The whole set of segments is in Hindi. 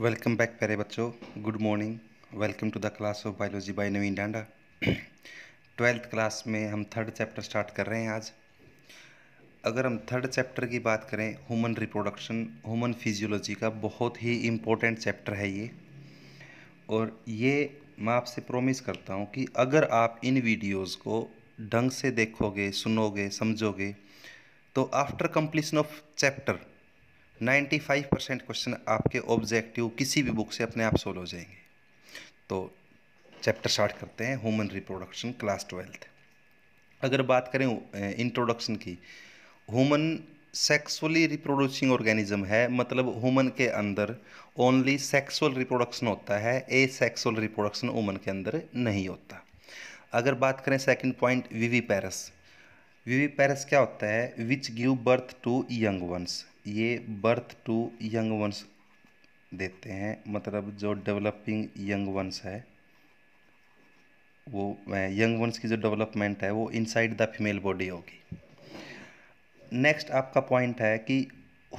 वेलकम बैक प्यारे बच्चों good morning welcome to the class of biology by Naveen Danda twelfth class में हम थर्ड चैप्टर स्टार्ट कर रहे हैं आज अगर हम थर्ड चैप्टर की बात करें ह्यूमन रिप्रोडक्शन ह्यूमन फिजियोलॉजी का बहुत ही इम्पोर्टेंट चैप्टर है ये और ये मैं आपसे प्रोमिस करता हूँ कि अगर आप इन वीडियोज़ को ढंग से देखोगे सुनोगे समझोगे तो after completion of chapter 95 percent question आपके ऑब्जेक्टिव किसी भी बुक से अपने आप सोल्व हो जाएंगे तो चैप्टर स्टार्ट करते हैं ह्यूमन रिप्रोडक्शन क्लास ट्वेल्थ अगर बात करें इंट्रोडक्शन की ह्यूमन सेक्सुअली रिप्रोड्यूसिंग ऑर्गेनिज्म है मतलब ह्यूमन के अंदर ओनली सेक्सुअल रिप्रोडक्शन होता है ए सेक्सुअल रिप्रोडक्शन ह्यूमन के अंदर नहीं होता अगर बात करें सेकंड पॉइंट वीवी पैरस वीवी पैरस क्या होता है which give birth to young ones ये बर्थ टू यंग वंस देते हैं मतलब जो डेवलपिंग यंग वंस है वो यंग वंस की जो डेवलपमेंट है वो इनसाइड द फीमेल बॉडी होगी नेक्स्ट आपका पॉइंट है कि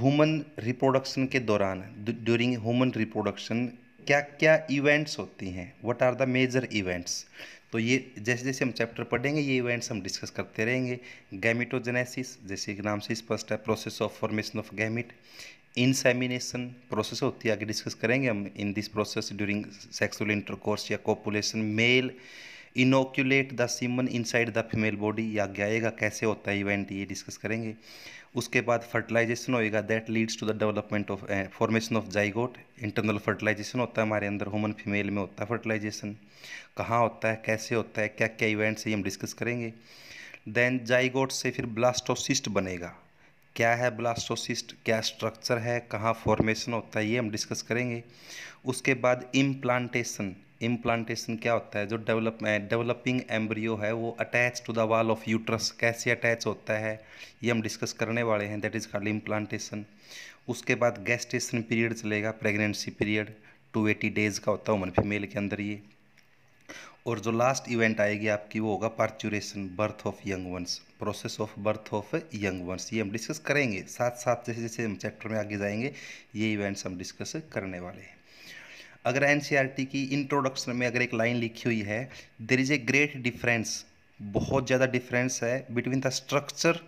ह्यूमन रिप्रोडक्शन के दौरान ड्यूरिंग ह्यूमन रिप्रोडक्शन क्या क्या इवेंट्स होती हैं what are the major events तो ये जैसे जैसे हम चैप्टर पढ़ेंगे ये इवेंट्स हम डिस्कस करते रहेंगे गैमिटोजेनेसिस जैसे नाम से स्पष्ट है process of formation of gamete insemination process होती है आगे डिस्कस करेंगे हम in this process during sexual intercourse या copulation male inoculate the semen inside the female body या आगे आएगा कैसे होता है इवेंट ये डिस्कस करेंगे उसके बाद फर्टिलाइजेशन होएगा that leads to the development of formation of zygote internal fertilisation होता है हमारे अंदर ह्यूमन फीमेल में होता है फर्टिलाइजेशन कहाँ होता है कैसे होता है क्या क्या इवेंट्स ये हम डिस्कस करेंगे देन जाइगोट से फिर ब्लास्टोसिस्ट बनेगा क्या है ब्लास्टोसिस्ट क्या स्ट्रक्चर है कहाँ फॉर्मेशन होता है ये हम डिस्कस करेंगे उसके बाद इम्प्लांटेशन इम्प्लांटेशन क्या होता है जो डेवलप डेवलपिंग एम्ब्रियो है वो attach to the wall of uterus कैसे अटैच होता है ये हम डिस्कस करने वाले हैं दैट इज़ कॉल्ड इम्प्लांटेशन उसके बाद गेस्टेशन पीरियड चलेगा pregnancy period two eighty days का होता है वुमन फीमेल के अंदर ये और जो लास्ट इवेंट आएगी आपकी वो होगा parturition birth of young ones process of birth of young ones ये हम डिस्कस करेंगे साथ साथ जैसे जैसे हम चैप्टर में आगे जाएंगे ये इवेंट्स हम डिस्कस करने वाले हैं अगर एन e की इंट्रोडक्शन में अगर एक लाइन लिखी हुई है there is a great difference बहुत ज़्यादा डिफरेंस है बिटवीन द स्ट्रक्चर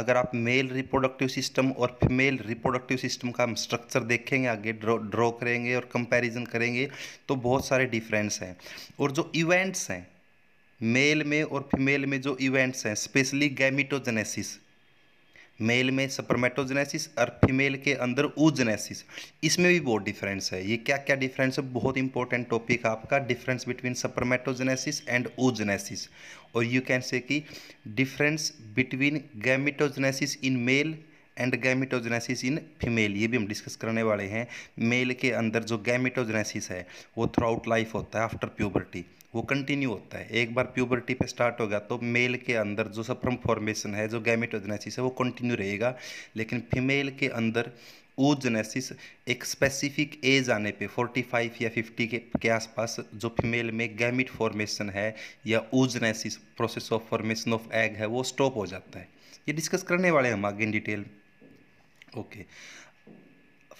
अगर आप मेल रिप्रोडक्टिव सिस्टम और फीमेल रिप्रोडक्टिव सिस्टम का स्ट्रक्चर देखेंगे आगे ड्रॉ ड्रॉ करेंगे और कंपैरिजन करेंगे तो बहुत सारे डिफरेंस हैं और जो इवेंट्स हैं मेल में और फीमेल में जो इवेंट्स हैं स्पेशली गैमिटोजेनेसिस मेल में सपरमेटोजेनेसिस और फीमेल के अंदर ऊजेनेसिस इसमें भी बहुत डिफरेंस है ये क्या क्या डिफरेंस है बहुत इंपॉर्टेंट टॉपिक है आपका difference between spermatogenesis and oogenesis और यू कैन से कि difference between gametogenesis in male and gametogenesis in female ये भी हम डिस्कस करने वाले हैं मेल के अंदर जो गैमिटोजेनेसिस है वो थ्रू आउट लाइफ होता है आफ्टर प्यूबर्टी वो कंटिन्यू होता है एक बार प्यूबर्टी पे स्टार्ट हो गया तो मेल के अंदर जो सप्रम फॉर्मेशन है जो गैमेटोजेनेसिस है वो कंटिन्यू रहेगा लेकिन फीमेल के अंदर ओजेनेसिस एक स्पेसिफिक एज आने पे 45 या 50 के के आसपास जो फीमेल में गैमिट फॉर्मेशन है या oogenesis process of formation of egg है वो स्टॉप हो जाता है ये डिस्कस करने वाले हैं हम आगे in detail okay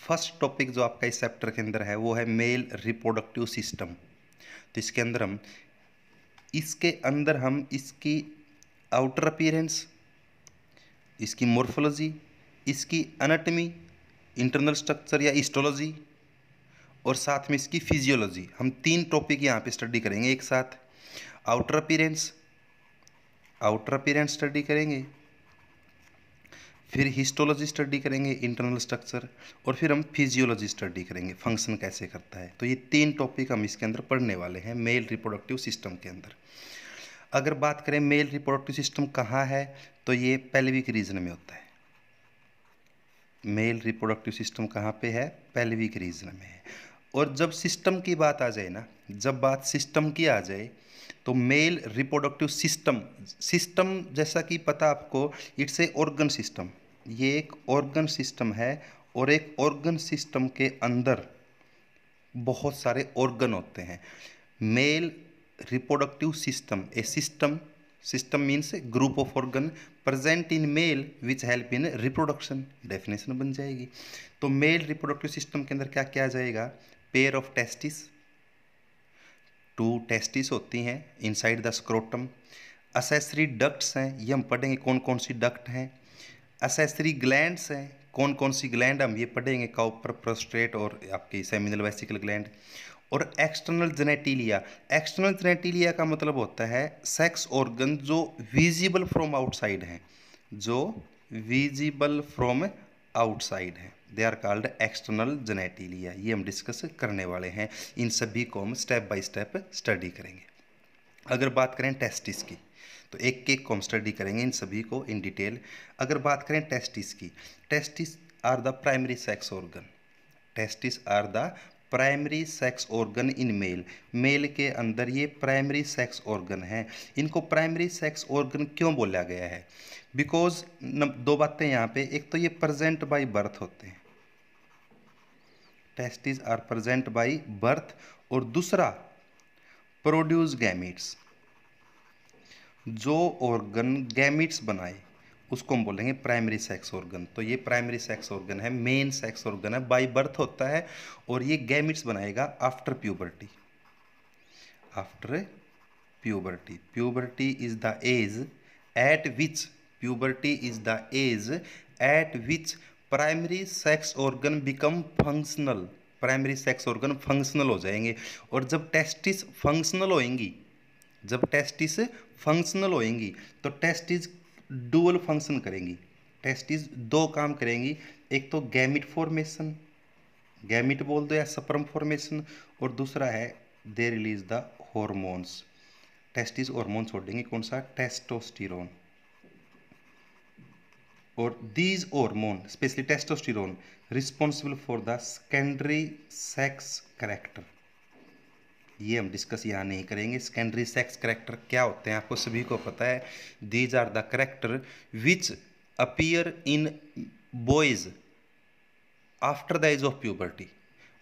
first topic जो आपका इस चैप्टर के अंदर है वो है मेल रिप्रोडक्टिव सिस्टम तो इसके अंदर हम इसके अंदर हम इसकी आउटर अपीयरेंस इसकी मोर्फोलॉजी इसकी अनाटमी इंटरनल स्ट्रक्चर या इस्टोलॉजी और साथ में इसकी फिजियोलॉजी हम तीन टॉपिक यहाँ पे स्टडी करेंगे एक साथ outer appearance outer appearance study करेंगे फिर हिस्टोलॉजी स्टडी करेंगे इंटरनल स्ट्रक्चर और फिर हम फिजियोलॉजी स्टडी करेंगे फंक्शन कैसे करता है तो ये तीन टॉपिक हम इसके अंदर पढ़ने वाले हैं मेल रिप्रोडक्टिव सिस्टम के अंदर अगर बात करें मेल रिप्रोडक्टिव सिस्टम कहाँ है तो ये पेल्विक रीजन में होता है मेल रिप्रोडक्टिव सिस्टम कहाँ पे है पेल्विक रीजन में है और जब सिस्टम की बात आ जाए ना जब बात सिस्टम की आ जाए तो मेल रिप्रोडक्टिव सिस्टम सिस्टम जैसा कि पता आपको इट्स ए ऑर्गन सिस्टम ये एक ऑर्गन सिस्टम है और एक ऑर्गन सिस्टम के अंदर बहुत सारे ऑर्गन होते हैं male reproductive system a system system means group of organ present in male which help in reproduction definition बन जाएगी तो मेल रिप्रोडक्टिव सिस्टम के अंदर क्या किया जाएगा pair of testis two testis होती हैं inside the scrotum accessory ducts हैं ये हम पढ़ेंगे कौन कौन सी डक्ट हैं असेसरी ग्लैंड्स हैं कौन कौन सी ग्लैंड हम ये पढ़ेंगे काउपर प्रोस्ट्रेट और आपकी सेमिनल वेसिकल ग्लैंड और एक्सटर्नल जेनेटिलिया एक्सटर्नल जेनेटिलिया का मतलब होता है सेक्स ऑर्गन जो विजिबल फ्रॉम आउटसाइड हैं जो विजिबल फ्रॉम आउटसाइड है they are called external genitalia ये हम डिस्कस करने वाले हैं इन सभी को हम स्टेप बाय स्टेप स्टडी करेंगे अगर बात करें टेस्टिस की तो एक एक को हम स्टडी करेंगे इन सभी को इन डिटेल अगर बात करें टेस्टिस की testis are the primary sex organ testis are the primary sex organ in male male के अंदर ये प्राइमरी सेक्स ऑर्गन है इनको प्राइमरी सेक्स ऑर्गन क्यों बोला गया है बिकॉज दो बातें यहाँ पे एक तो ये प्रजेंट बाय बर्थ होते हैं testis are present by birth और दूसरा प्रोड्यूस गैमिट्स जो ऑर्गन गैमिट्स बनाए उसको हम बोलेंगे प्राइमरी सेक्स ऑर्गन तो ये प्राइमरी सेक्स ऑर्गन है मेन सेक्स ऑर्गन है बाई बर्थ होता है और ये गैमिट्स बनाएगा after puberty after puberty puberty is the age at which puberty is the age at which primary sex organ become functional primary sex organ functional हो जाएंगे और जब टेस्टिस फंक्शनल होएंगी जब टेस्टिस फंक्शनल होएंगी तो इज डुअल फंक्शन करेंगी टेस्टिज दो काम करेंगी एक तो गैमिट फॉर्मेशन गैमिट बोल दो या सपरम फॉर्मेशन और दूसरा है they release the hormones testes hormone छोड़ देंगे कौन सा टेस्टोस्टिरोन और these hormone especially testosterone responsible for the secondary sex character ये हम डिस्कस यहाँ नहीं करेंगे सेकेंडरी सेक्स करेक्टर क्या होते हैं आपको सभी को पता है these are the character which appear in boys after the age of puberty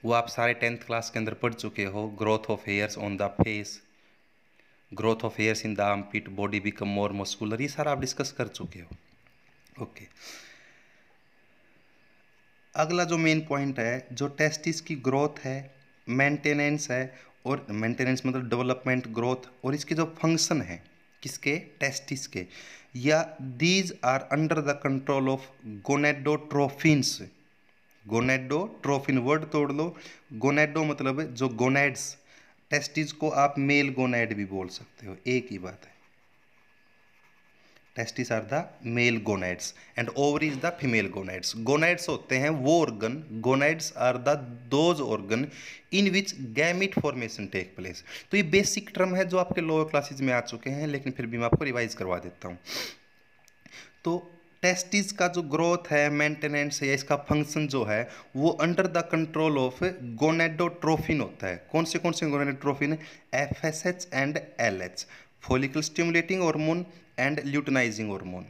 वो आप सारे टेंथ क्लास के अंदर पढ़ चुके हो growth of hairs on the face growth of hairs in the armpit body become more muscular ये सारा आप डिस्कस कर चुके हो ओके okay. अगला जो मेन पॉइंट है जो टेस्टिस की ग्रोथ है मेंटेनेंस है और मेंटेनेंस मतलब डेवलपमेंट ग्रोथ और इसके जो फंक्शन है किसके टेस्टिस के या these are under the control of gonadotrophins gonadotrophin word तोड़ लो गोनेडो मतलब जो गोनेड्स टेस्टिस को आप मेल गोनेड भी बोल सकते हो एक ही बात है testes are the male gonads and ovary is the female gonads gonads होते हैं वो organ gonads are the those organ in which gamete formation take place तो ये बेसिक टर्म है जो आपके लोअर क्लासेज में आ चुके हैं लेकिन फिर भी मैं आपको रिवाइज करवा देता हूँ तो टेस्टिस का जो ग्रोथ है मेंटेनेंस है इसका फंक्शन जो है वो under the control of gonadotrophin होता है कौन से कौन से gonadotrophin F S H and L H follicle stimulating hormone and luteinizing hormone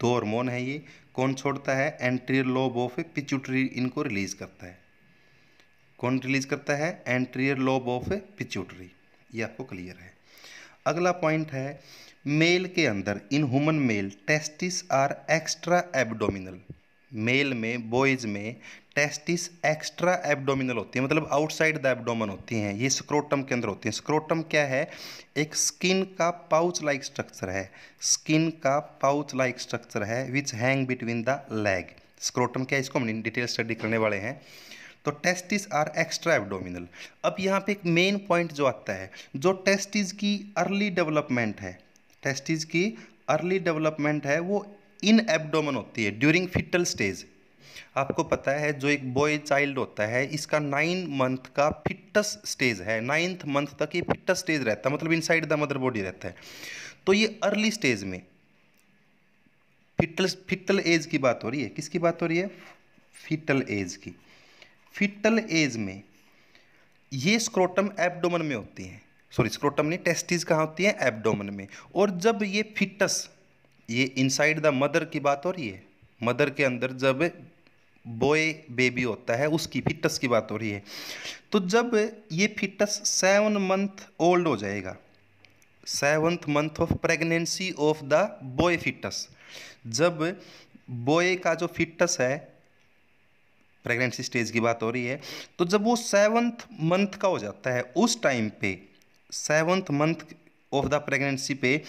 दो हॉर्मोन है ये कौन छोड़ता है एंट्रियर लोब ऑफ पिच्यूटरी इनको रिलीज करता है कौन रिलीज करता है एंट्रियर लोब ऑफ पिच्यूटरी ये आपको क्लियर है अगला पॉइंट है मेल के अंदर in human male testes are extra abdominal male में बॉयज़ में टेस्टिस एक्स्ट्रा एब्डोमिनल होती है मतलब आउटसाइड द एब्डोमन होती हैं ये स्क्रोटम के अंदर होती हैं स्क्रोटम क्या है एक स्किन का पाउच लाइक स्ट्रक्चर है स्किन का पाउच लाइक स्ट्रक्चर है which hang between the leg scrotum क्या है इसको हम डिटेल स्टडी करने वाले हैं तो टेस्टिस आर एक्स्ट्रा एब्डोमिनल अब यहाँ पे एक मेन पॉइंट जो आता है जो टेस्टिस की अर्ली डेवलपमेंट है टेस्टिस की अर्ली डेवलपमेंट है वो इन एब्डोमन होती है ड्यूरिंग फिटल स्टेज आपको पता है जो एक बॉय चाइल्ड होता है इसका नाइन मंथ का फिटस स्टेज है नाइन्थ मंथ तक ये फिटस स्टेज रहता है मतलब इनसाइड द मदर बॉडी रहता है तो ये अर्ली स्टेज में फिटल फिटल एज की बात हो रही है किसकी बात हो रही है फिटल एज की फिटल एज में ये स्क्रोटम एब्डोमन में होती है सॉरी स्क्रोटम नहीं टेस्टिस कहाँ होती है एब्डोमन में और जब ये फिटस ये इनसाइड द मदर की बात हो रही है मदर के अंदर जब बॉय बेबी होता है उसकी फिटस की बात हो रही है तो जब ये फिटस सेवन मंथ ओल्ड हो जाएगा seventh month of pregnancy of the boy fetus जब बॉय का जो फिटस है प्रेगनेंसी स्टेज की बात हो रही है तो जब वो सेवन्थ मंथ का हो जाता है उस टाइम पे seventh month of the pregnancy पे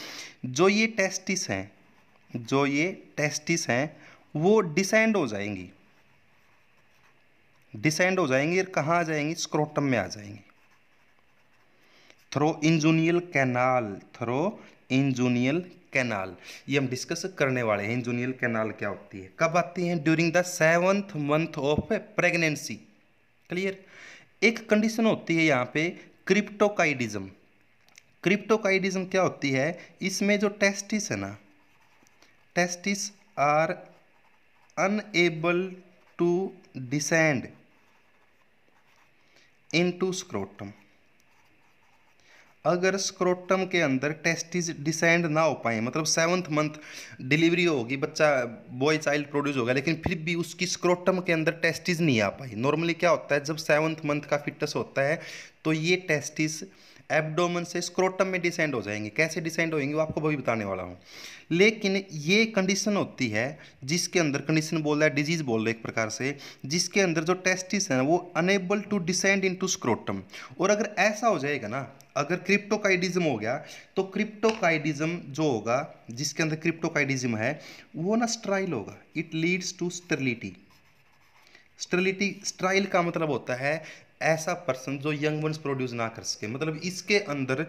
जो ये टेस्टिस हैं जो ये टेस्टिस हैं वो डिसेंड हो जाएंगी डिसेंड हो जाएंगे और कहाँ आ जाएंगे स्क्रोटम में आ जाएंगे through inguinal canal through inguinal canal ये हम डिस्कस करने वाले हैं इंजूनियल कैनाल क्या होती है कब आती है during the seventh month of pregnancy clear एक कंडीशन होती है यहाँ पे क्रिप्टोकाइडिज्म क्रिप्टोकाइडिज्म क्या होती है इसमें जो टेस्टिस है ना testes are unable to descend into scrotum अगर स्क्रोटम के अंदर टेस्टिस डिसेंड ना हो पाए मतलब सेवन्थ मंथ डिलीवरी होगी बच्चा बॉय चाइल्ड प्रोड्यूस होगा लेकिन फिर भी उसकी स्क्रोटम के अंदर टेस्टिस नहीं आ पाई नॉर्मली क्या होता है जब सेवन्थ मंथ का फिटनेस होता है तो ये टेस्टिस एबडोमन से स्क्रोटम में डिसेंड हो जाएंगे कैसे डिसेंड होएंगे वो आपको वही बताने वाला हूँ लेकिन ये कंडीशन होती है जिसके अंदर कंडीशन बोल रहा है डिजीज़ बोल रहा है एक प्रकार से जिसके अंदर जो टेस्टिस हैं वो unable to descend in scrotum और अगर ऐसा हो जाएगा ना अगर क्रिप्टोकाइडिज्म हो गया तो क्रिप्टोकाइडिज्म जो होगा जिसके अंदर क्रिप्टोकाइडिज्म है वो ना स्ट्राइल होगा it leads to sterility sterility sterile का मतलब होता है ऐसा पर्सन जो यंग वंस प्रोड्यूस ना कर सके मतलब इसके अंदर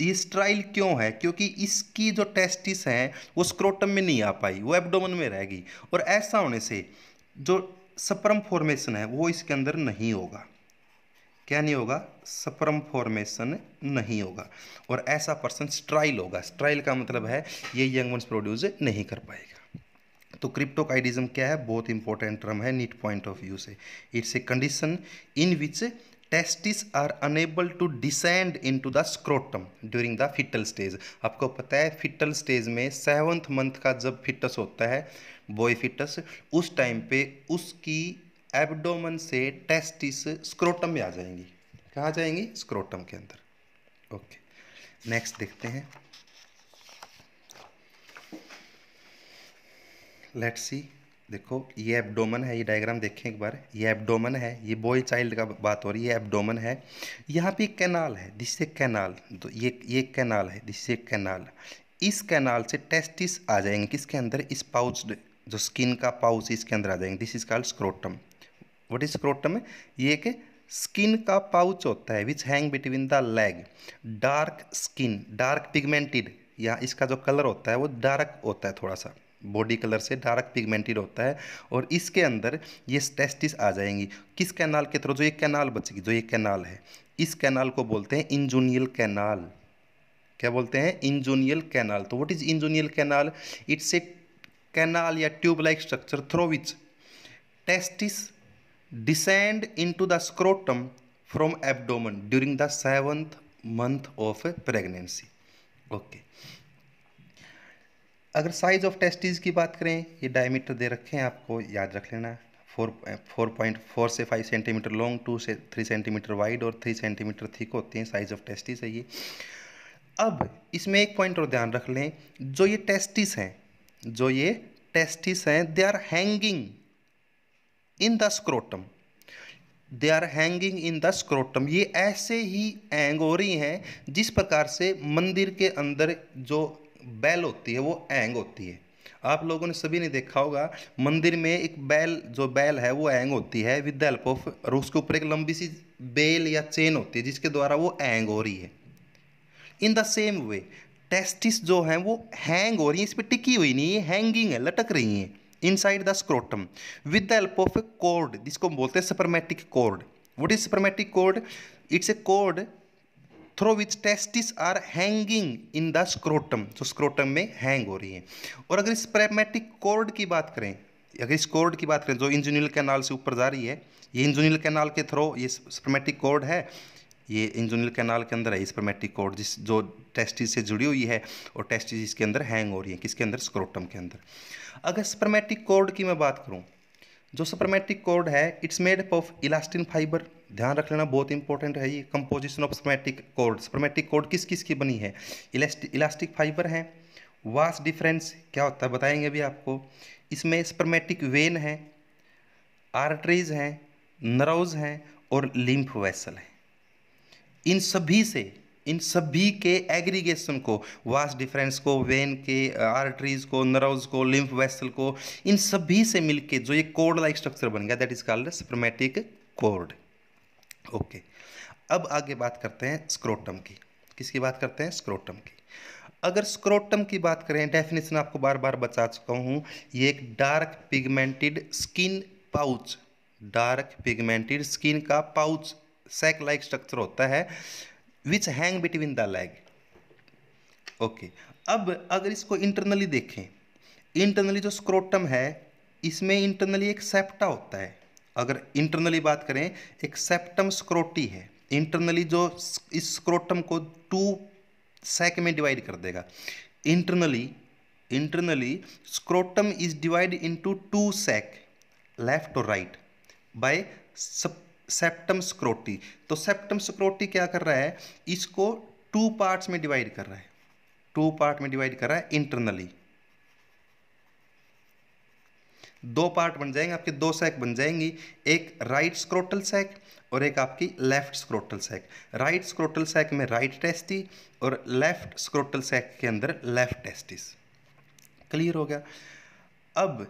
ये स्ट्राइल क्यों है क्योंकि इसकी जो टेस्टिस हैं वो स्क्रोटम में नहीं आ पाई वो एबडोमन में रहेगी और ऐसा होने से जो सपरम फॉर्मेशन है वो इसके अंदर नहीं होगा क्या नहीं होगा सपरम फॉर्मेशन नहीं होगा और ऐसा पर्सन स्ट्राइल होगा स्ट्राइल का मतलब है ये यंग वंस प्रोड्यूस नहीं कर पाएगा तो क्रिप्टोकाइडिज्म क्या है बहुत इंपॉर्टेंट टर्म है नीट पॉइंट ऑफ व्यू से it's a condition in which testes are unable to descend in to the scrotum during the fetal stage आपको पता है फिटल स्टेज में सेवन्थ मंथ का जब फिटस होता है बॉय फिटस उस टाइम पे उसकी एबडोमन से टेस्टिस स्क्रोटम में आ जाएंगी कहाँ जाएंगी स्क्रोटम के अंदर ओके नेक्स्ट देखते हैं लेट्स सी देखो ये एब्डोमन है ये डायग्राम देखें एक बार ये एब्डोमन है ये बॉय चाइल्ड का बात हो रही है एब्डोमन है यहाँ पे एक कैनाल है दिस कैनाल तो ये ये कैनाल है दिस कैनाल इस कैनाल से टेस्टिस आ जाएंगे किसके अंदर इस पाउच जो स्किन का पाउच इसके अंदर आ जाएंगे this is called scrotum what is scrotum ये एक स्किन का पाउच होता है which hang between the leg dark skin dark pigmented या इसका जो कलर होता है वो डार्क होता है थोड़ा सा बॉडी कलर से डार्क पिगमेंटेड होता है और इसके अंदर ये टेस्टिस आ जाएंगी किस कैनाल के थ्रू जो ये कैनाल बचेगी जो ये कैनाल है इस कैनाल को बोलते हैं इंजूनियल कैनाल क्या बोलते हैं इंजूनियल कैनाल तो what is inguinal canal it's a canal या tube like structure through which testes descend into the scrotum from abdomen during the seventh month of pregnancy okay अगर साइज़ ऑफ टेस्टिस की बात करें ये डायमीटर दे रखे हैं आपको याद रख लेना फोर फोर पॉइंट फोर से फाइव सेंटीमीटर लॉन्ग टू से थ्री सेंटीमीटर वाइड और थ्री सेंटीमीटर थिक होते हैं साइज़ ऑफ टेस्टिस है ये अब इसमें एक पॉइंट और ध्यान रख लें जो ये टेस्टिस हैं जो ये टेस्टिस हैं they are hanging in the scrotum they are hanging in the scrotum ये ऐसे ही एंग हो रही हैं जिस प्रकार से मंदिर के अंदर जो बैल होती है वो एंग होती है आप लोगों ने सभी ने देखा होगा मंदिर में एक बैल जो बैल है वो एंग होती है विद द हेल्प ऑफ और उसके ऊपर एक लंबी सी बेल या चेन होती है जिसके द्वारा वो एंग हो रही है in the same way testes जो हैं वो हैंग हो रही हैं इस पर टिकी हुई नहीं है हैंगिंग है लटक रही हैं inside the scrotum with the help of a cord जिसको हम बोलते हैं spermatic cord what is spermatic cord it's a cord through which testes are hanging in the scrotum तो स्क्रोटम में हैंग हो रही है और अगर इस प्रेमेटिक कोर्ड की बात करें अगर इस कोर्ड की बात करें जो इंजुनियल कैनाल से ऊपर जा रही है ये इंजुनियल कैनाल के थ्रो ये स्प्रोमेटिक कोर्ड है ये इंजुनियल कैनाल के अंदर है स्प्रमेटिक कोर्ड जिस जो टेस्टिस से जुड़ी हुई है और टेस्टिस इसके अंदर हैंग हो रही है किसके अंदर स्क्रोटम के अंदर अगर स्प्रमेटिक कोर्ड की मैं बात करूँ जो स्प्रमेटिक कोड है it's made up of elastin fibre ध्यान रख लेना बहुत इंपॉर्टेंट है ये composition of spermatic cord spermatic cord किस किस की बनी है इलास्टिक इलास्टिक फाइबर है वास डिफरेंस क्या होता है बताएंगे अभी आपको इसमें स्पर्मेटिक वेन है आर्टरीज हैं नरोज हैं और लिम्फ वेसल हैं इन सभी से इन सभी के एग्रीगेशन को वास डिफरेंस को वेन के आर्टरीज को नरोज को लिम्फ वेसल को इन सभी से मिलके जो ये कोड लाइक स्ट्रक्चर बन गया that is called spermatic cord okay अब आगे बात करते हैं स्क्रोटम की किसकी बात करते हैं स्क्रोटम की अगर स्क्रोटम की बात करें डेफिनेशन आपको बार बार बता चुका हूँ ये एक dark pigmented skin pouch dark pigmented skin का पाउच सैक लाइक स्ट्रक्चर होता है which hang between the leg okay अब अगर इसको इंटरनली देखें इंटरनली जो स्क्रोटम है इसमें इंटरनली एक सेप्टा होता है अगर इंटरनली बात करें एक सेप्टम स्क्रोटी है इंटरनली जो इस स्क्रोटम को टू सेक में डिवाइड कर देगा internally internally scrotum is divide into two sac left और राइट बाय सेप्टम स्क्रोटी तो सेप्टम स्क्रोटी क्या कर रहा है इसको टू पार्ट्स में डिवाइड कर रहा है टू पार्ट में डिवाइड कर रहा है इंटरनली दो पार्ट बन जाएंगे आपके दो सैक बन जाएंगी एक राइट स्क्रोटल सैक और एक आपकी left scrotal sac right scrotal sac में राइट टेस्टी और लेफ्ट स्क्रोटल सैक के अंदर लेफ्ट टेस्टिस क्लियर हो गया अब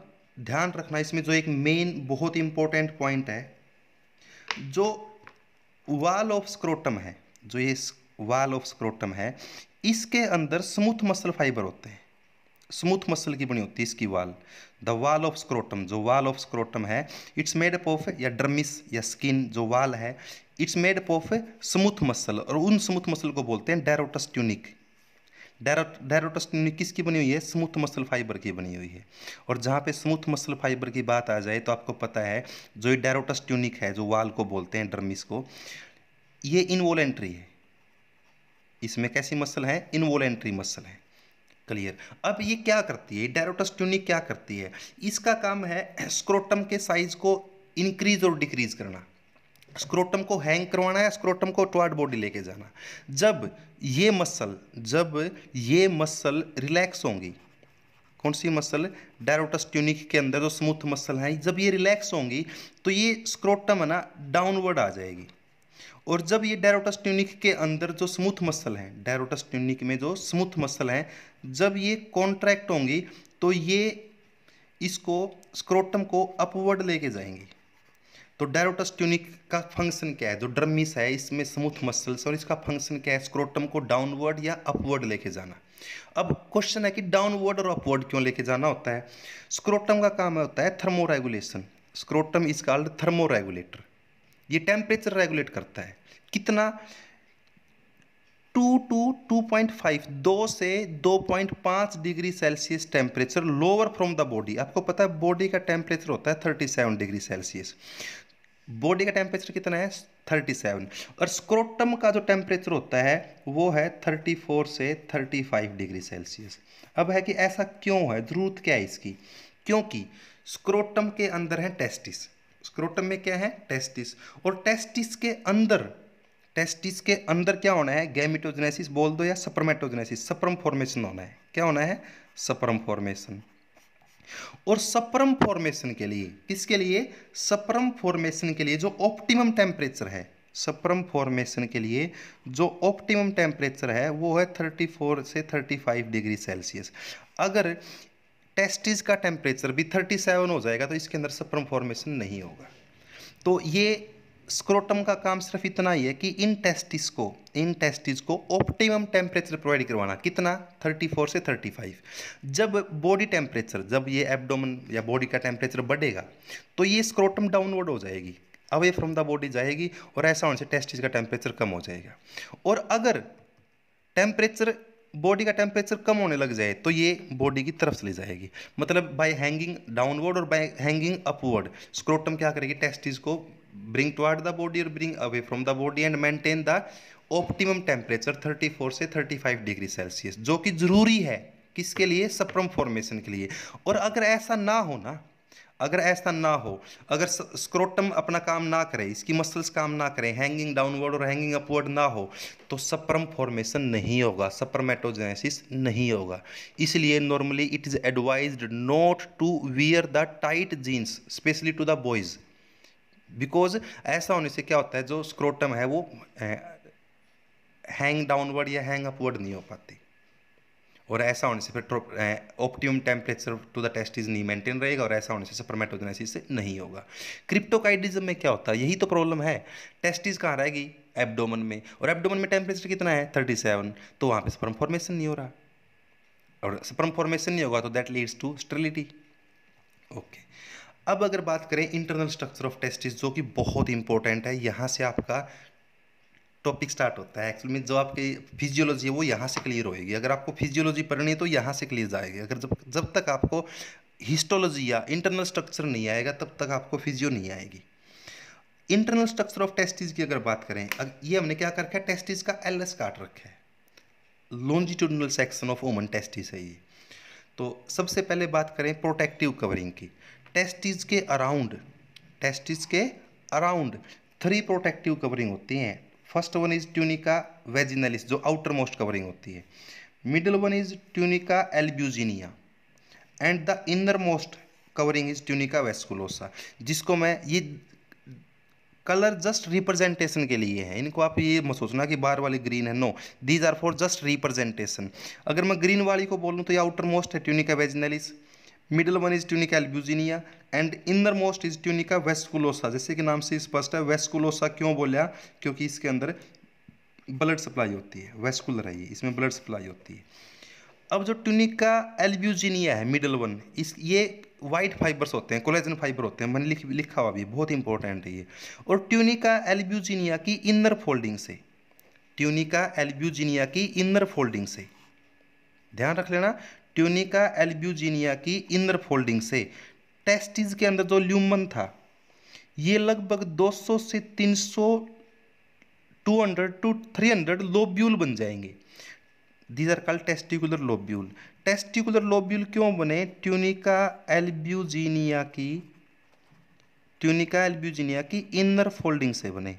ध्यान रखना इसमें जो एक मेन बहुत इंपॉर्टेंट पॉइंट है जो वाल ऑफ स्क्रोटम है जो ये वाल ऑफ स्क्रोटम है इसके अंदर स्मूथ मसल फाइबर होते हैं स्मूथ मसल की बनी होती है इसकी वाल द वाल ऑफ स्क्रोटम जो वाल ऑफ स्क्रोटम है इट्स मेड अप ऑफ या ड्रमिस या स्किन जो वाल है it's made up of smooth muscle और उन स्मूथ मसल को बोलते हैं डेरोटस ट्यूनिक डेरोटस ट्यूनिक किसकी बनी हुई है स्मूथ मसल फाइबर की बनी हुई है और जहाँ पे स्मूथ मसल फाइबर की बात आ जाए तो आपको पता है जो ये डेरोटस ट्यूनिक है जो वाल को बोलते हैं ड्रमिस को ये इनवोलेंट्री है इसमें कैसी मसल है इनवोलेंट्री मसल है क्लियर अब ये क्या करती है डायरोटस ट्यूनिक क्या करती है इसका काम है स्क्रोटम के साइज को इंक्रीज और डिक्रीज करना स्क्रोटम को हैंग करवाना या स्क्रोटम को टॉर्ड बॉडी लेके जाना जब ये मसल जब ये मसल रिलैक्स होंगी कौन सी मसल डायरोटस ट्यूनिक के अंदर जो स्मूथ मसल हैं जब ये रिलैक्स होंगी तो ये स्क्रोटम है ना डाउनवर्ड आ जाएगी और जब ये डायरोटस ट्यूनिक के अंदर जो स्मूथ मसल हैं डायरोटस ट्यूनिक में जो स्मूथ मसल हैं जब ये कॉन्ट्रैक्ट होंगी तो ये इसको स्क्रोटम को अपवर्ड लेके जाएंगी तो डायरोटस ट्यूनिक का फंक्शन क्या है जो ड्रमिस है इसमें स्मूथ मसल्स और इसका फंक्शन क्या है स्क्रोटम को डाउनवर्ड या अपवर्ड लेके जाना अब क्वेश्चन है कि डाउनवर्ड और अपवर्ड क्यों लेके जाना होता है स्क्रोटम का काम होता है thermoregulation scrotum is called thermoregulator ये टेम्परेचर रेगुलेट करता है कितना two two two point five दो से दो पॉइंट पाँच degree Celsius temperature lower from the body आपको पता है बॉडी का टेम्परेचर होता है thirty seven degree Celsius body का टेम्परेचर कितना है थर्टी सेवन और स्क्रोटम का जो टेम्परेचर होता है वो है थर्टी फोर से थर्टी फाइव डिग्री सेल्सियस अब है कि ऐसा क्यों है ज़रूरत क्या है इसकी क्योंकि स्क्रोटम के अंदर है टेस्टिस स्क्रोटम में क्या है टेस्टिस और टेस्टिस के अंदर टेस्टिस के अंदर क्या होना है गैमिटोजेनेसिस बोल दो या सप्रमेटोजेनेसिस सप्रम फॉर्मेशन होना है क्या होना है सप्रम फॉर्मेशन और सप्रम फॉर्मेशन के लिए किसके लिए सप्रम फॉर्मेशन के लिए जो ऑप्टिमम टेम्परेचर है सप्रम फॉर्मेशन के लिए जो ऑप्टिमम टेम्परेचर है वो है 34 से 35 डिग्री सेल्सियस अगर टेस्टिस का टेम्परेचर भी 37 हो जाएगा तो इसके अंदर सब फॉर्मेशन नहीं होगा तो ये स्क्रोटम का काम सिर्फ इतना ही है कि इन टेस्टिस को इन टेस्टिस को ऑप्टिमम टेम्परेचर प्रोवाइड करवाना कितना 34 से 35 जब बॉडी टेम्परेचर जब ये एब्डोमन या बॉडी का टेम्परेचर बढ़ेगा तो ये स्क्रोटम डाउनवर्ड हो जाएगी अवे फ्रॉम द बॉडी जाएगी और ऐसा होने से टेस्टिस का टेम्परेचर कम हो जाएगा और अगर टेम्परेचर बॉडी का टेम्परेचर कम होने लग जाए तो ये बॉडी की तरफ चली जाएगी मतलब बाय हैंगिंग डाउनवर्ड और बाय हैंगिंग अपवर्ड स्क्रोटम क्या करेगी टेस्टिस को ब्रिंग टुवर्ड द बॉडी और bring away from the body and maintain the optimum temperature 34 से 35 डिग्री सेल्सियस जो कि ज़रूरी है किसके लिए सप्रम फॉर्मेशन के लिए और अगर ऐसा ना हो ना अगर ऐसा ना हो अगर स्क्रोटम अपना काम ना करे इसकी मसल्स काम ना करें हैंगिंग डाउनवर्ड और हैंगिंग अपवर्ड ना हो तो सप्रम फॉर्मेशन नहीं होगा सप्रमेटोजेनेसिस नहीं होगा इसलिए normally it is advise not to wear the tight jeans especially to the boys because ऐसा होने से क्या होता है जो स्क्रोटम है वो हैंग eh, डाउनवर्ड या हैंग अपवर्ड नहीं हो पाती और ऐसा होने से फिर optimum temperature to the is नहीं मेंटेन रहेगा और ऐसा होने से से नहीं होगा क्रिप्टोकाइडिज्म में क्या होता है यही तो प्रॉब्लम है टेस्टिस कहाँ रहेगी एब्डोमन में और एब्डोमन में टेम्परेचर कितना है थर्टी सेवन तो वहाँ पर स्पर्म फॉर्मेशन नहीं हो रहा और स्पर्म फॉर्मेशन नहीं होगा तो that leads to sterility okay अब अगर बात करें इंटरनल स्ट्रक्चर ऑफ टेस्टिस जो कि बहुत इंपॉर्टेंट है यहाँ से आपका टॉपिक स्टार्ट होता है एक्चुअली में जो आपकी फिजियोलॉजी है वो यहाँ से क्लियर होएगी अगर आपको फिजियोलॉजी पढ़नी है तो यहाँ से क्लियर जाएगी अगर जब जब तक आपको हिस्टोलॉजी या इंटरनल स्ट्रक्चर नहीं आएगा तब तक आपको फिजियो नहीं आएगी इंटरनल स्ट्रक्चर ऑफ टेस्टिस की अगर बात करें ये हमने क्या कर रखा है टेस्टिस का एल एस काट रखा है longitudinal section of human testes है ये तो सबसे पहले बात करें प्रोटेक्टिव कवरिंग की टेस्टिस के अराउंड टेस्टिस के अराउंड थ्री प्रोटेक्टिव कवरिंग होती हैं first one is tunica vaginalis जो आउटर मोस्ट कवरिंग होती है middle one is tunica albuginea and the innermost covering is tunica vasculosa जिसको मैं ये कलर जस्ट रिप्रेजेंटेशन के लिए है इनको आप ये मत सोचना कि बाहर वाली ग्रीन है no these are for just representation अगर मैं ग्रीन वाली को बोलूँ तो ये आउटर मोस्ट है tunica vaginalis middle one is tunica albuginea and innermost is tunica vasculosa जैसे कि नाम से स्पष्ट है वेस्कुलोसा क्यों बोलिया क्योंकि इसके अंदर ब्लड सप्लाई होती है वेस्कुलर है ये इसमें ब्लड सप्लाई होती है अब जो ट्यूनिका एल्ब्यूजीनिया है मिडल वन इस ये वाइट फाइबर्स होते हैं कोलेजन फाइबर होते हैं मैंने लिख लिखा हुआ भी बहुत इंपॉर्टेंट है ये और ट्यूनिका एल्ब्यूजीनिया की इनर फोल्डिंग से ट्यूनिका एल्ब्यूजिनिया की इनर फोल्डिंग से ध्यान रख लेना ट्यूनिका एल्ब्यूजीनिया की इनर फोल्डिंग से टेस्टिस के अंदर जो ल्यूमन था ये लगभग 200 से 300 200 टू 300 लोब्यूल बन जाएंगे these are called testicular lobule testicular lobule क्यों बने ट्यूनिका एल्ब्यूजीनिया की ट्यूनिका एल्ब्यूजिनिया की इनर फोल्डिंग से बने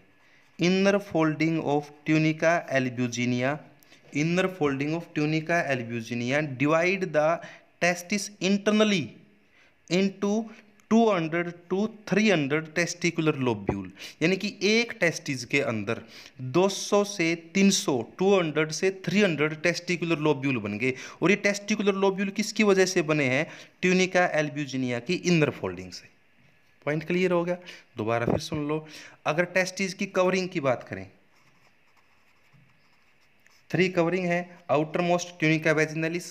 inner folding of tunica albuginea inner folding of tunica albuginea divide the testes internally into 200 to 300 testicular lobule यानी कि एक टेस्टिस के अंदर 200 से 300 200 से 300 टेस्टिकुलर लोब्यूल बन गए और ये टेस्टिकुलर लोब्यूल किसकी वजह से बने हैं ट्यूनिका एल्ब्यूजिनिया की इनर फोल्डिंग से पॉइंट क्लियर हो गया दोबारा फिर सुन लो अगर टेस्टिस की कवरिंग की बात करें थ्री कवरिंग है आउटर मोस्ट ट्यूनिका वेजिनलिस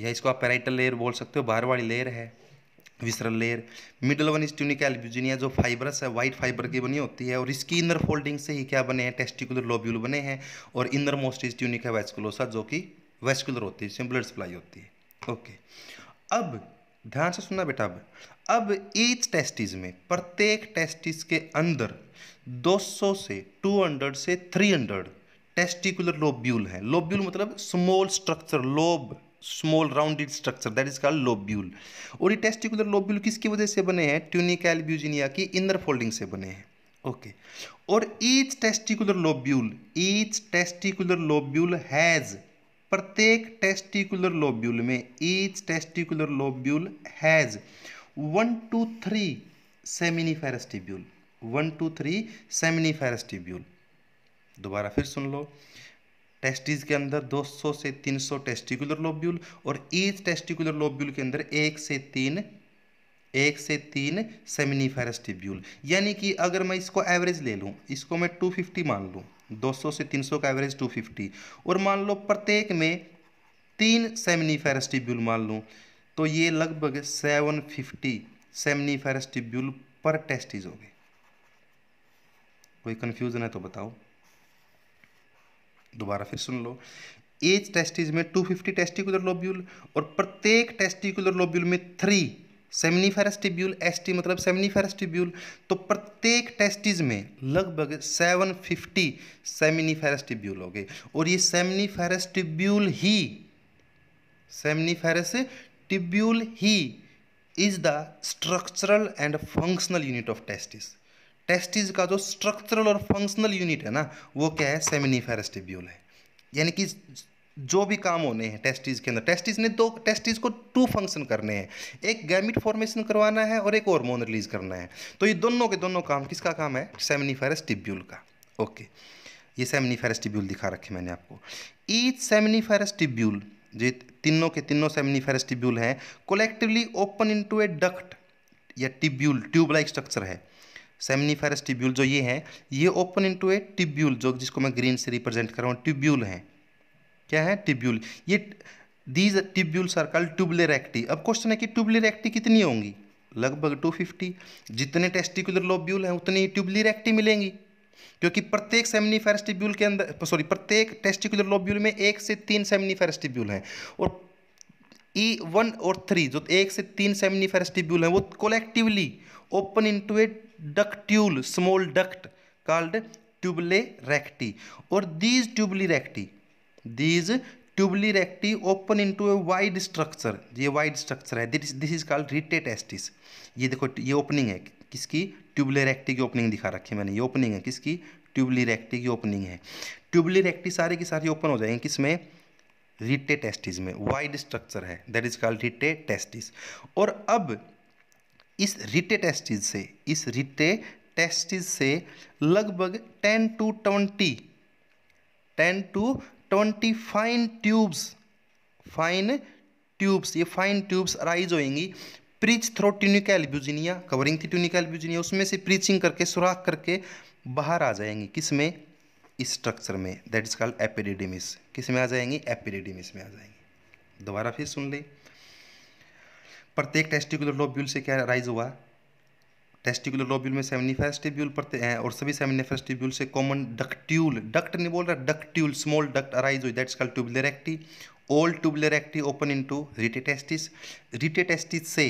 या इसको आप पेराइटल लेयर बोल सकते हो बाहर वाली लेयर है visceral layer middle one is tunica albuginea जो फाइबरस है वाइट फाइबर की बनी होती है और इसकी इनर फोल्डिंग से ही क्या बने हैं टेस्टिकुलर लोब्यूल बने हैं और innermost is tunica vasculosa जो कि वेस्कुलर होती है ब्लड सप्लाई होती है ओके अब ध्यान से सुनना बेटा अब अब ईच टेस्टिस में प्रत्येक टेस्टिस के अंदर 200 से 200 से 300 टेस्टिकुलर लोब्यूल है लोब्यूल मतलब small structure lobe small rounded structure that is called lobule और ये टेस्टिकुलर लोब्यूल किसकी वजह से बने हैं ट्यूनिका एल्ब्यूजिनिया की इनर फोल्डिंग से बने हैं ओके okay. और each testicular lobule each testicular lobule has प्रत्येक टेस्टिकुलर लोब्यूल में each testicular lobule has one two three seminiferous tubule one two three seminiferous tubule दोबारा फिर सुन लो टेस्टिस के अंदर 200 से 300 सौ टेस्टिकुलर लोब्यूल और ईच टेस्टिकुलर लोब्यूल के अंदर एक से तीन एक से तीन सेमिनीफेरस टिब्यूल यानी कि अगर मैं इसको एवरेज ले लूँ इसको मैं 250 मान लूँ 200 से 300 का एवरेज 250 और मान लो प्रत्येक में तीन सेमिनीफेरस टिब्यूल मान लूँ तो ये लगभग 750 फिफ्टी सेमिनीफेरस टिब्यूल पर टेस्टिज हो गए कोई कन्फ्यूज़न है तो बताओ दोबारा फिर सुन लो एज टेस्टिस में 250 टेस्टिकुलर लोब्यूल और प्रत्येक टेस्टिकुलर लोब्यूल में three seminiferous tubule S T मतलब सेमिनिफेरस टिब्यूल तो प्रत्येक टेस्टिस में लगभग 750 फिफ्टी सेमनीफेरस टिब्यूल हो गए और ये सेमिनिफेरस टिब्यूल ही सेमनी टिब्यूल ही is the structural and functional unit of testis testis का जो स्ट्रक्चरल और फंक्शनल यूनिट है ना वो क्या है सेमिनिफेरस टिब्यूल है यानी कि जो भी काम होने हैं टेस्टिस के अंदर टेस्टिस ने दो टेस्टिस को टू फंक्शन करने हैं एक गैमिट फॉर्मेशन करवाना है और एक हॉर्मोन रिलीज करना है तो ये दोनों के दोनों काम किसका काम है सेमिनिफेरस टिब्यूल का ओके ये सेमिनिफेरस टिब्यूल दिखा रखे मैंने आपको ईच सेमिनिफेरस टिब्यूल जो तीनों के तीनों सेमिनिफेरस टिब्यूल हैं collectively open to a duct या टिब्यूल ट्यूबलाइक स्ट्रक्चर है सेमनीफेरस ट्यूब्यूल जो ये है ये ओपन इनटू ए ट्यूब्यूल जो जिसको मैं ग्रीन से रिप्रेजेंट कर रहा हूँ ट्यूब्यूल है क्या है ट्यूब्यूल ये these tubule circle tubuli recti अब क्वेश्चन है कि ट्यूबलेर एक्टी कितनी होंगी लगभग 250 जितने टेस्टिकुलर लोब्यूल हैं उतनी ट्यूबलेर एक्टी मिलेंगी क्योंकि प्रत्येक सेमनीफेरस ट्यूब्यूल के अंदर सॉरी प्रत्येक टेस्टिकुलर लोब्यूल में एक से तीन सेमनीफेरस ट्यूब्यूल हैं और ई e वन और थ्री जो एक से तीन सेमनीफेरस ट्यूब्यूल हैं वो collectively open into a ductule small duct called tubuli recti और these tubuli recti these tubuli recti open into a wide structure ये वाइड स्ट्रक्चर है दिस इज कॉल्ड रिटेटेस्टिस ये देखो ये ओपनिंग है किसकी ट्यूबलेरेक्टी की ओपनिंग दिखा रखी है मैंने ये ओपनिंग है किसकी ट्यूबली रैक्टी की ओपनिंग है ट्यूबली रैक्टी सारे की सारी ओपन हो जाएंगे किसमें रिटेटेस्टिस में वाइड स्ट्रक्चर है दैट इज कॉल्ड रिटेटेस्टिस और अब इस रिटे टेस्टिस से इस रिटे टेस्टिस से लगभग ten to twenty ten to twenty fine tubes fine tubes ये फाइन ट्यूब्स राइज होएंगी प्रीच थ्रो ट्यूनिकल ब्यूजिनिया कवरिंग थी ट्यूनिकल ब्यूजिनिया उसमें से प्रीचिंग करके सुराख करके बाहर आ जाएंगी किस में इस स्ट्रक्चर में दैट इज कॉल्ड एपिडिडिमिस किस में आ जाएंगी एपिडिडिमिस में आ जाएंगी दोबारा फिर सुन ले प्रत्येक टेस्टिकुलर लोब्यूल से क्या राइज हुआ टेस्टिकुलर लोब्यूल में सेमिनिफेस्टिब्यूल प्रत्येक हैं और सभी सेमिनिफेस्टिब्यूल से कॉमन डक्ट्यूल डक्ट नहीं बोल रहा डक्ट्यूल स्मॉल डक्ट अराइज हुई that's call tubuli recti all tubuli recti open into rete testis rete testis से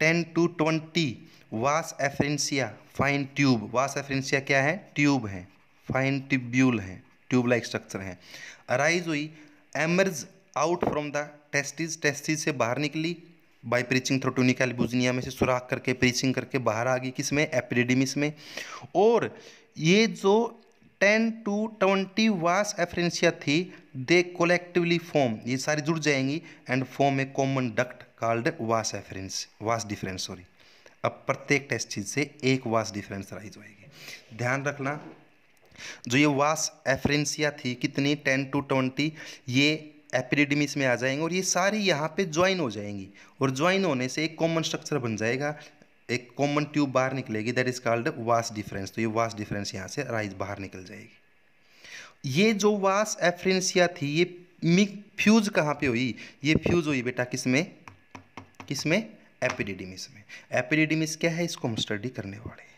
टेन टू ट्वेंटी वास एफरेंसिया फाइन ट्यूब वास एफरेंसिया क्या है ट्यूब है फाइन ट्यूब्यूल है ट्यूब लाइक स्ट्रक्चर है अराइज हुई emerge out from the testis testis से बाहर निकली बाई प्रीचिंग थ्रोटोनिका बुजनिया में से सुराख करके प्रीचिंग करके बाहर आ गई किस में एपिडिडिमिस में और ये जो टेन टू ट्वेंटी वास एफरेंसिया थी दे कोलेक्टिवली फॉर्म ये सारी जुड़ जाएंगी and form a common duct called vas efferens vas deferens sorry अब प्रत्येक टेस्ट चीज से एक वास डिफरेंस राइज होएगी ध्यान रखना जो ये वास एफरेंसिया थी कितनी टेन टू ट्वेंटी ये एपिडिडमिस में आ जाएंगे और ये सारी यहाँ पे ज्वाइन हो जाएंगी और ज्वाइन होने से एक कॉमन स्ट्रक्चर बन जाएगा एक कॉमन ट्यूब बाहर निकलेगी that is called vas deferens तो ये वास डिफरेंस यहाँ से राइज बाहर निकल जाएगी ये जो वास एफ्रेंसिया थी ये मिक फ्यूज कहाँ पे हुई ये फ्यूज हुई बेटा किसमें किसमें एपिडिडिमिस में एपिडिडिमिस क्या है इसको हम स्टडी करने वाले हैं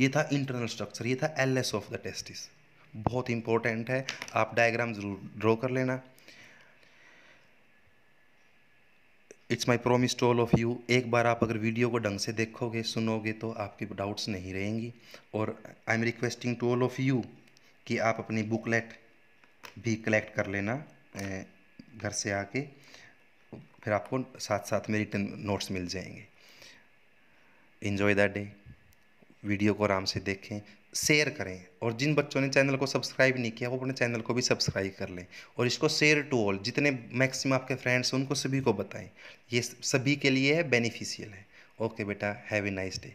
ये था इंटरनल स्ट्रक्चर ये था एल ऑफ द टेस्टिस बहुत इंपॉर्टेंट है आप डायग्राम जरूर ड्रॉ कर लेना it's my promise to all of you एक बार आप अगर वीडियो को ढंग से देखोगे सुनोगे तो आपकी डाउट्स नहीं रहेंगी और I am requesting to all of you कि आप अपनी बुकलेट भी कलेक्ट कर लेना घर से आके फिर आपको साथ साथ में रिटर्न नोट्स मिल जाएंगे इन्जॉय द डे वीडियो को आराम से देखें शेयर करें और जिन बच्चों ने चैनल को सब्सक्राइब नहीं किया वो अपने चैनल को भी सब्सक्राइब कर लें और इसको शेयर टू ऑल जितने मैक्सिमम आपके फ्रेंड्स उनको सभी को बताएं ये सभी के लिए बेनिफिशियल है ओके बेटा हैव ए नाइस डे